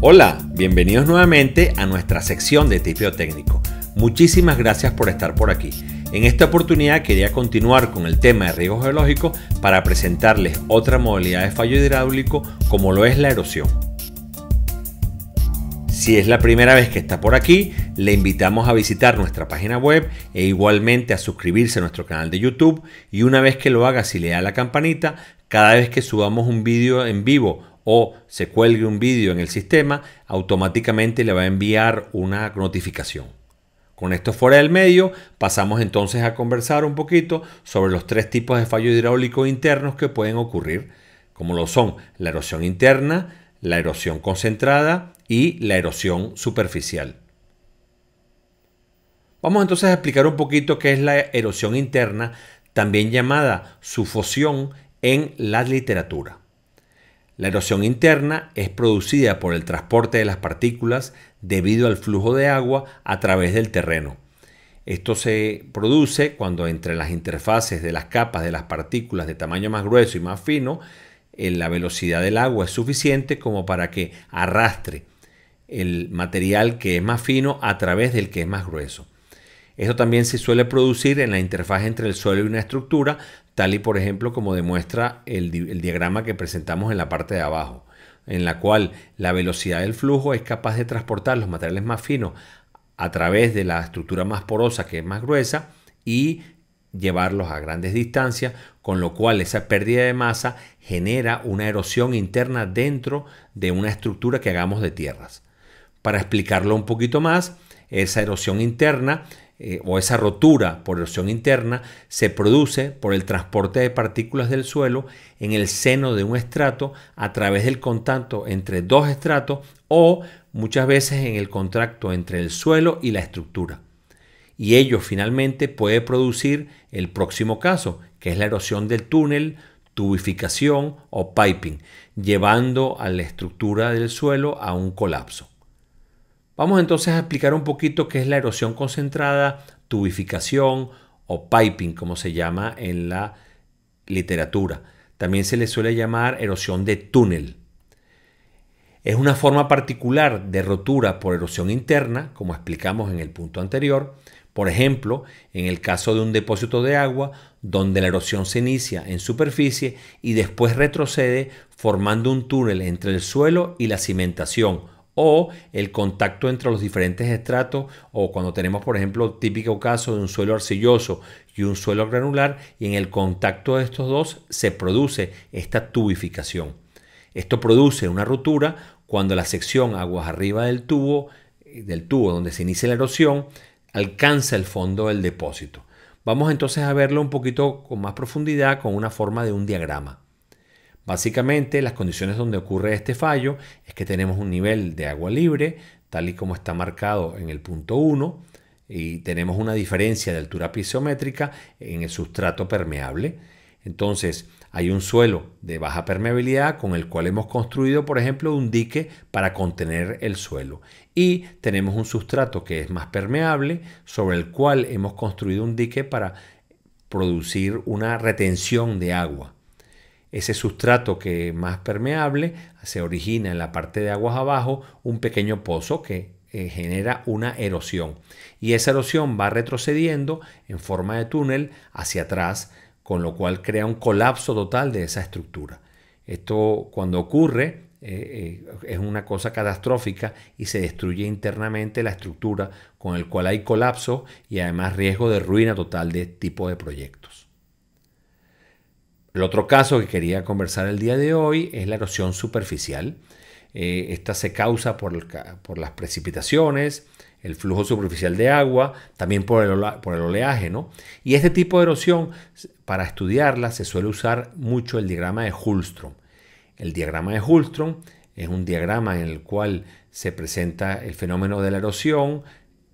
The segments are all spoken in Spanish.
Hola, bienvenidos nuevamente a nuestra sección de Tipio técnico. Muchísimas gracias por estar por aquí. En esta oportunidad quería continuar con el tema de riesgos geológicos para presentarles otra modalidad de fallo hidráulico como lo es la erosión. Si es la primera vez que está por aquí, le invitamos a visitar nuestra página web e igualmente a suscribirse a nuestro canal de YouTube y una vez que lo haga si le da la campanita, cada vez que subamos un vídeo en vivo o se cuelgue un vídeo en el sistema, automáticamente le va a enviar una notificación. Con esto fuera del medio, pasamos entonces a conversar un poquito sobre los tres tipos de fallo hidráulico internos que pueden ocurrir, como lo son la erosión interna, la erosión concentrada y la erosión superficial. Vamos entonces a explicar un poquito qué es la erosión interna, también llamada sufosión en la literatura. La erosión interna es producida por el transporte de las partículas debido al flujo de agua a través del terreno. Esto se produce cuando entre las interfaces de las capas de las partículas de tamaño más grueso y más fino, eh, la velocidad del agua es suficiente como para que arrastre el material que es más fino a través del que es más grueso. Esto también se suele producir en la interfaz entre el suelo y una estructura, tal y por ejemplo como demuestra el, el diagrama que presentamos en la parte de abajo, en la cual la velocidad del flujo es capaz de transportar los materiales más finos a través de la estructura más porosa que es más gruesa y llevarlos a grandes distancias, con lo cual esa pérdida de masa genera una erosión interna dentro de una estructura que hagamos de tierras. Para explicarlo un poquito más, esa erosión interna eh, o esa rotura por erosión interna se produce por el transporte de partículas del suelo en el seno de un estrato a través del contacto entre dos estratos o muchas veces en el contacto entre el suelo y la estructura. Y ello finalmente puede producir el próximo caso, que es la erosión del túnel, tubificación o piping, llevando a la estructura del suelo a un colapso. Vamos entonces a explicar un poquito qué es la erosión concentrada, tubificación o piping, como se llama en la literatura. También se le suele llamar erosión de túnel. Es una forma particular de rotura por erosión interna, como explicamos en el punto anterior. Por ejemplo, en el caso de un depósito de agua, donde la erosión se inicia en superficie y después retrocede formando un túnel entre el suelo y la cimentación o el contacto entre los diferentes estratos o cuando tenemos por ejemplo típico caso de un suelo arcilloso y un suelo granular y en el contacto de estos dos se produce esta tubificación. Esto produce una ruptura cuando la sección aguas arriba del tubo, del tubo donde se inicia la erosión, alcanza el fondo del depósito. Vamos entonces a verlo un poquito con más profundidad con una forma de un diagrama. Básicamente las condiciones donde ocurre este fallo es que tenemos un nivel de agua libre, tal y como está marcado en el punto 1, y tenemos una diferencia de altura pisométrica en el sustrato permeable. Entonces, hay un suelo de baja permeabilidad con el cual hemos construido, por ejemplo, un dique para contener el suelo. Y tenemos un sustrato que es más permeable sobre el cual hemos construido un dique para producir una retención de agua. Ese sustrato que es más permeable se origina en la parte de aguas abajo un pequeño pozo que eh, genera una erosión. Y esa erosión va retrocediendo en forma de túnel hacia atrás, con lo cual crea un colapso total de esa estructura. Esto cuando ocurre eh, eh, es una cosa catastrófica y se destruye internamente la estructura, con el cual hay colapso y además riesgo de ruina total de este tipo de proyectos. El otro caso que quería conversar el día de hoy es la erosión superficial. Eh, esta se causa por, las precipitaciones, el flujo superficial de agua, también por el, oleaje. Y este tipo de erosión, para estudiarla, se suele usar mucho el diagrama de Hulstrom. El diagrama de Hulstrom es un diagrama en el cual se presenta el fenómeno de la erosión,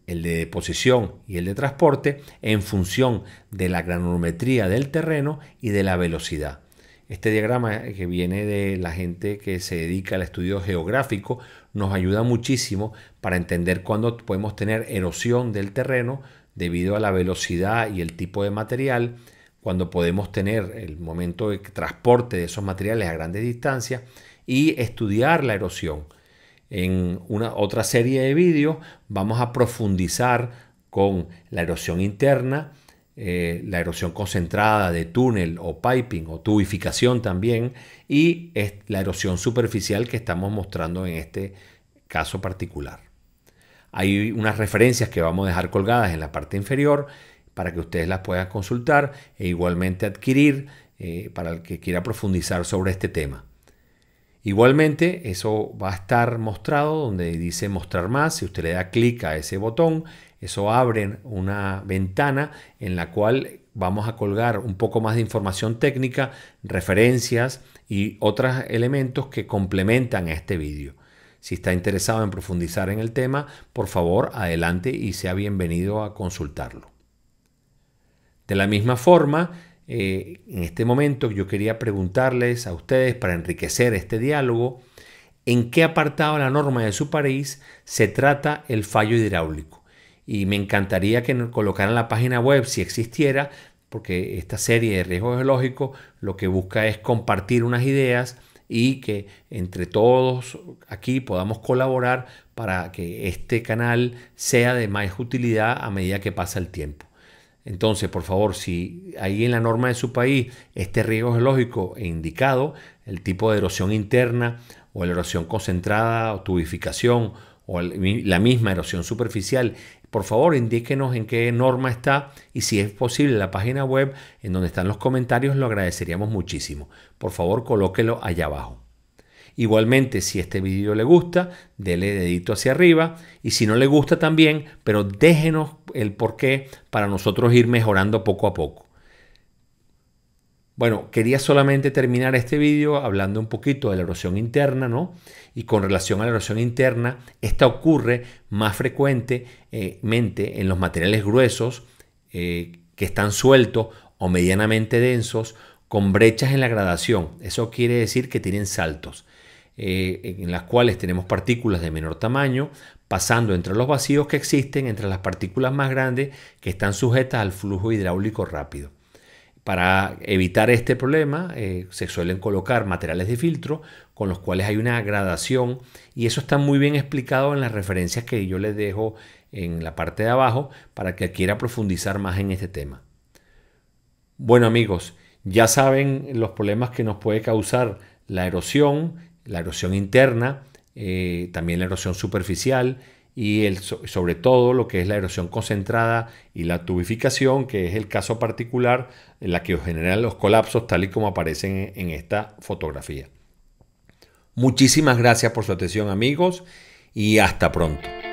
el de posición y el de transporte en función de la granulometría del terreno y de la velocidad. Este diagrama que viene de la gente que se dedica al estudio geográfico nos ayuda muchísimo para entender cuándo podemos tener erosión del terreno debido a la velocidad y el tipo de material, cuándo podemos tener el momento de transporte de esos materiales a grandes distancias y estudiar la erosión. En una otra serie de vídeos vamos a profundizar con la erosión interna, eh, la erosión concentrada de túnel o piping o tubificación también y la erosión superficial que estamos mostrando en este caso particular. Hay unas referencias que vamos a dejar colgadas en la parte inferior para que ustedes las puedan consultar e igualmente adquirir eh, para el que quiera profundizar sobre este tema. Igualmente, eso va a estar mostrado donde dice mostrar más. Si usted le da clic a ese botón, eso abre una ventana en la cual vamos a colgar un poco más de información técnica, referencias y otros elementos que complementan este vídeo. Si está interesado en profundizar en el tema, por favor adelante y sea bienvenido a consultarlo. De la misma forma, eh, en este momento yo quería preguntarles a ustedes para enriquecer este diálogo, ¿en qué apartado de la norma de su país se trata el fallo hidráulico? Y me encantaría que colocaran la página web si existiera, porque esta serie de riesgos geológicos lo que busca es compartir unas ideas y que entre todos aquí podamos colaborar para que este canal sea de más utilidad a medida que pasa el tiempo. Entonces, por favor, si hay en la norma de su país este riesgo geológico e indicado, el tipo de erosión interna o la erosión concentrada o tubificación o la misma erosión superficial, por favor indíquenos en qué norma está y si es posible la página web en donde están los comentarios, lo agradeceríamos muchísimo. Por favor, colóquelo allá abajo. Igualmente, si este video le gusta, dele dedito hacia arriba y si no le gusta también, pero déjenos el porqué para nosotros ir mejorando poco a poco. Bueno, quería solamente terminar este video hablando un poquito de la erosión interna, ¿no? Y con relación a la erosión interna, esta ocurre más frecuentemente eh, en los materiales gruesos eh, que están sueltos o medianamente densos, con brechas en la gradación. Eso quiere decir que tienen saltos. Eh, en las cuales tenemos partículas de menor tamaño pasando entre los vacíos que existen entre las partículas más grandes que están sujetas al flujo hidráulico rápido. Para evitar este problema eh, se suelen colocar materiales de filtro con los cuales hay una gradación y eso está muy bien explicado en las referencias que yo les dejo en la parte de abajo para que quiera profundizar más en este tema. Bueno amigos, ya saben los problemas que nos puede causar la erosión la erosión interna, eh, también la erosión superficial y el, sobre todo lo que es la erosión concentrada y la tubificación, que es el caso particular, en la que generan los colapsos tal y como aparecen en esta fotografía. Muchísimas gracias por su atención amigos y hasta pronto.